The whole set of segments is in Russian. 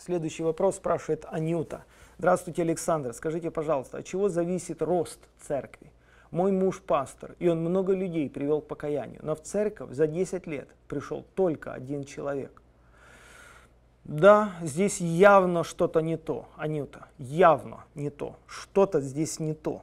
Следующий вопрос спрашивает Анюта. Здравствуйте, Александр. Скажите, пожалуйста, от чего зависит рост церкви? Мой муж пастор, и он много людей привел к покаянию, но в церковь за 10 лет пришел только один человек. Да, здесь явно что-то не то, Анюта, явно не то, что-то здесь не то.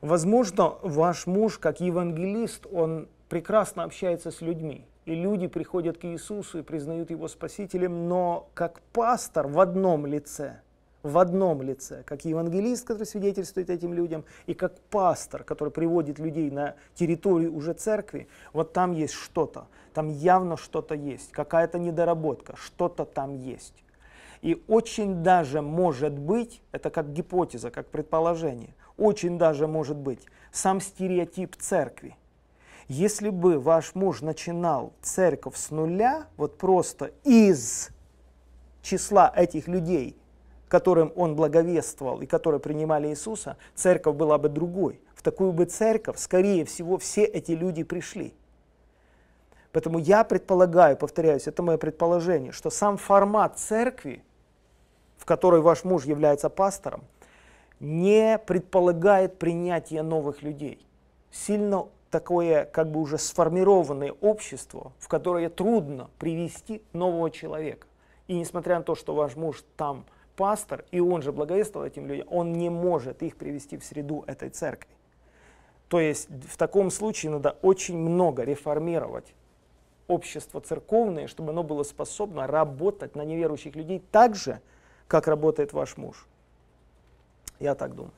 Возможно, ваш муж, как евангелист, он прекрасно общается с людьми, и люди приходят к Иисусу и признают Его Спасителем, но как пастор в одном лице, в одном лице, как евангелист, который свидетельствует этим людям, и как пастор, который приводит людей на территорию уже церкви, вот там есть что-то, там явно что-то есть, какая-то недоработка, что-то там есть. И очень даже может быть, это как гипотеза, как предположение, очень даже может быть сам стереотип церкви – если бы ваш муж начинал церковь с нуля, вот просто из числа этих людей, которым он благовествовал и которые принимали Иисуса, церковь была бы другой. В такую бы церковь, скорее всего, все эти люди пришли. Поэтому я предполагаю, повторяюсь, это мое предположение, что сам формат церкви, в которой ваш муж является пастором, не предполагает принятие новых людей. Сильно такое как бы уже сформированное общество, в которое трудно привести нового человека. И несмотря на то, что ваш муж там пастор, и он же благовествовал этим людям, он не может их привести в среду этой церкви. То есть в таком случае надо очень много реформировать общество церковное, чтобы оно было способно работать на неверующих людей так же, как работает ваш муж. Я так думаю.